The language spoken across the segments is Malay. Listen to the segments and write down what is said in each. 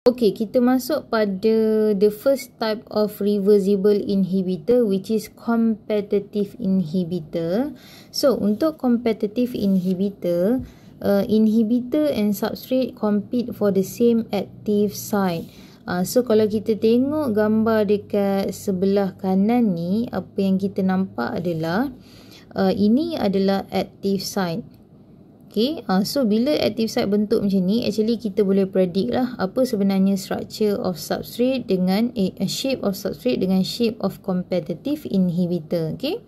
Okay, kita masuk pada the first type of reversible inhibitor which is competitive inhibitor. So, untuk competitive inhibitor, uh, inhibitor and substrate compete for the same active site. Uh, so, kalau kita tengok gambar dekat sebelah kanan ni, apa yang kita nampak adalah uh, ini adalah active site. Okay, uh, so bila active site bentuk macam ni, actually kita boleh predict lah apa sebenarnya structure of substrate dengan, eh, shape of substrate dengan shape of competitive inhibitor. Okay.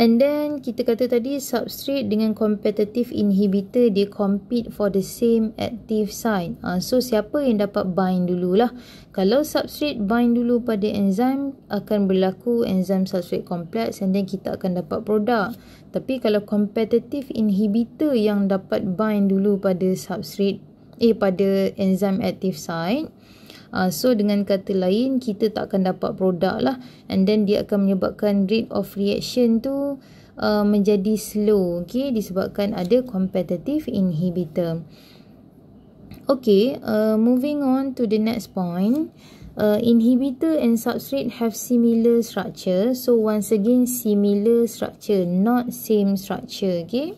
And then kita kata tadi substrate dengan competitive inhibitor dia compete for the same active site. Uh, so siapa yang dapat bind dululah. Kalau substrate bind dulu pada enzim akan berlaku enzim substrate complex and then kita akan dapat produk. Tapi kalau competitive inhibitor yang dapat bind dulu pada substrate eh pada enzim active site uh, so dengan kata lain kita tak akan dapat produk lah and then dia akan menyebabkan rate of reaction tu uh, menjadi slow okay disebabkan ada competitive inhibitor okay uh, moving on to the next point uh, inhibitor and substrate have similar structure so once again similar structure not same structure okay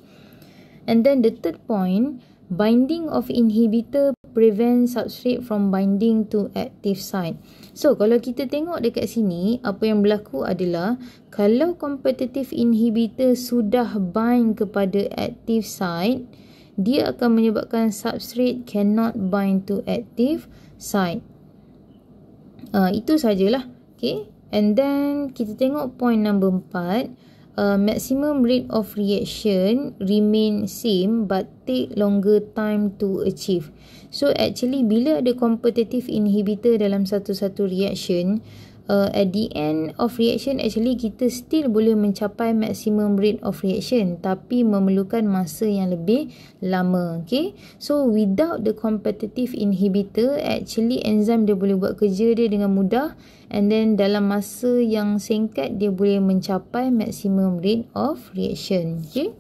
and then the third point binding of inhibitor prevent substrate from binding to active site. So, kalau kita tengok dekat sini, apa yang berlaku adalah kalau competitive inhibitor sudah bind kepada active site, dia akan menyebabkan substrate cannot bind to active site. Uh, itu sajalah. Okay. And then, kita tengok point number 4 uh, maximum rate of reaction remain same but take longer time to achieve. So actually bila ada competitive inhibitor dalam satu-satu reaction, uh, at the end of reaction actually kita still boleh mencapai maximum rate of reaction tapi memerlukan masa yang lebih lama okay so without the competitive inhibitor actually enzyme dia boleh buat kerja dia dengan mudah and then dalam masa yang singkat dia boleh mencapai maximum rate of reaction okay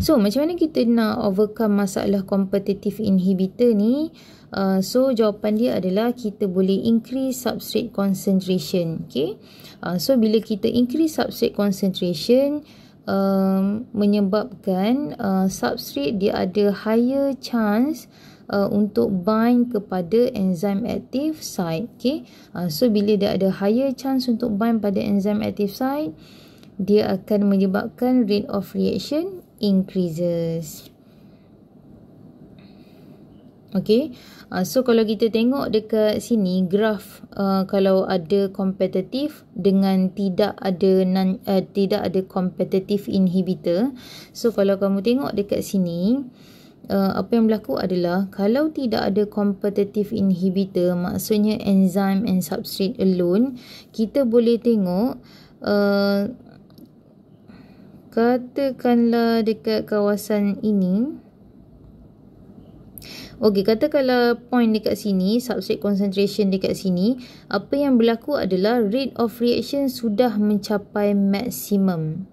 So macam mana kita nak overcome masalah competitive inhibitor ni? Uh, so jawapan dia adalah kita boleh increase substrate concentration. Okay. Uh, so bila kita increase substrate concentration um, menyebabkan uh, substrate dia ada higher chance Uh, untuk bind kepada enzyme active site okay? uh, so bila dia ada higher chance untuk bind pada enzyme active site dia akan menyebabkan rate of reaction increases. Okay, uh, so kalau kita tengok dekat sini graf uh, kalau ada kompetitif dengan tidak ada non, uh, tidak ada kompetitif inhibitor. So kalau kamu tengok dekat sini uh, apa yang berlaku adalah kalau tidak ada kompetitif inhibitor maksudnya enzyme and substrate alone kita boleh tengok. Uh, katakanlah dekat kawasan ini Okey, katakanlah point dekat sini, substrate concentration dekat sini, apa yang berlaku adalah rate of reaction sudah mencapai maksimum.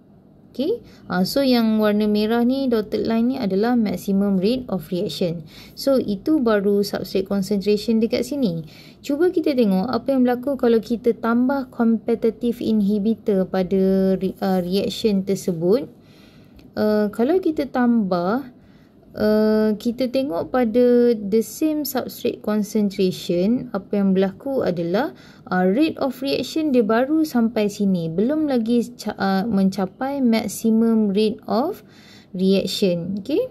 Okay. Uh, so yang warna merah ni dotted line ni adalah maximum rate of reaction. So itu baru substrate concentration dekat sini. Cuba kita tengok apa yang berlaku kalau kita tambah competitive inhibitor pada re uh, reaction tersebut. Uh, kalau kita tambah Eh, kita tengok pada the same substrate concentration apa yang berlaku adalah uh, rate of reaction dia baru sampai sini belum lagi uh, mencapai maximum rate of reaction okey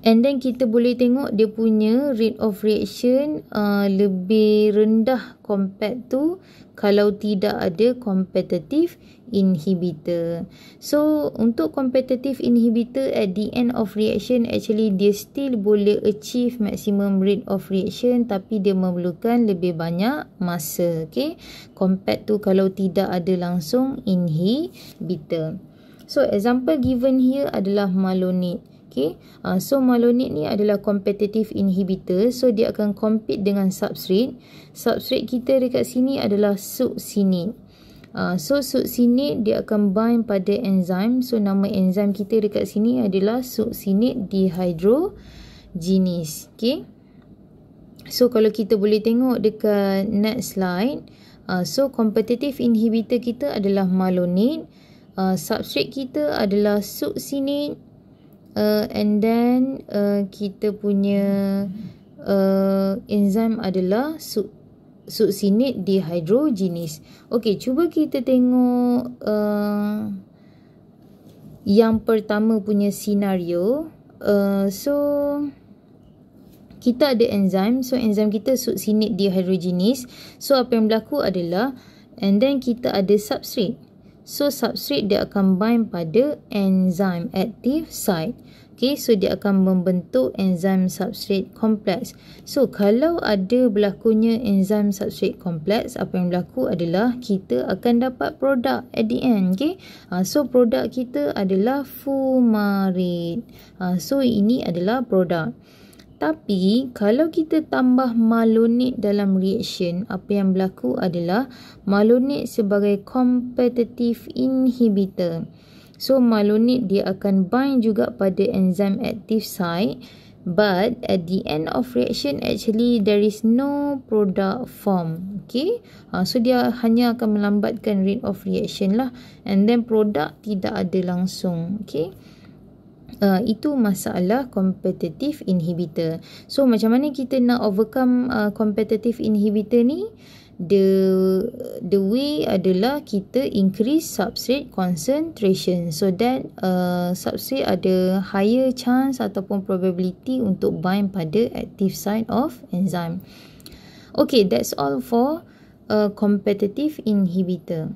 And then kita boleh tengok dia punya rate of reaction uh, lebih rendah compared to kalau tidak ada competitive inhibitor. So untuk competitive inhibitor at the end of reaction actually dia still boleh achieve maximum rate of reaction tapi dia memerlukan lebih banyak masa. Okay compared to kalau tidak ada langsung inhibitor. So example given here adalah malonate. Okay. Uh, ah, so malonit ni adalah competitive inhibitor. So dia akan compete dengan substrate. Substrate kita dekat sini adalah succinic. Uh, ah, so succinic dia akan bind pada enzim, So nama enzim kita dekat sini adalah succinic dehydrogenase. Okay. So kalau kita boleh tengok dekat next slide. Uh, so competitive inhibitor kita adalah malonit. Uh, substrate kita adalah succinate uh, and then uh, kita punya uh, enzim adalah succinate dehidrogenis. Okey, cuba kita tengok uh, yang pertama punya senario. Uh, so kita ada enzim, so enzim kita succinate dehidrogenis. So apa yang berlaku adalah and then kita ada substrate So substrate dia akan bind pada enzyme active site. Okay, so dia akan membentuk enzyme substrate kompleks. So kalau ada berlakunya enzyme substrate kompleks, apa yang berlaku adalah kita akan dapat produk at the end. Okay, uh, so produk kita adalah fumarate. Uh, so ini adalah produk. Tetapi kalau kita tambah malonate dalam reaction, apa yang berlaku adalah malonate sebagai competitive inhibitor. So malonate dia akan bind juga pada enzim active site but at the end of reaction actually there is no product form okay ha, so dia hanya akan melambatkan rate of reaction lah and then product tidak ada langsung okay Uh, itu masalah competitive inhibitor. So macam mana kita nak overcome uh, competitive inhibitor ni? The the way adalah kita increase substrate concentration so that uh, substrate ada higher chance ataupun probability untuk bind pada active site of enzyme. Okay, that's all for uh, competitive inhibitor.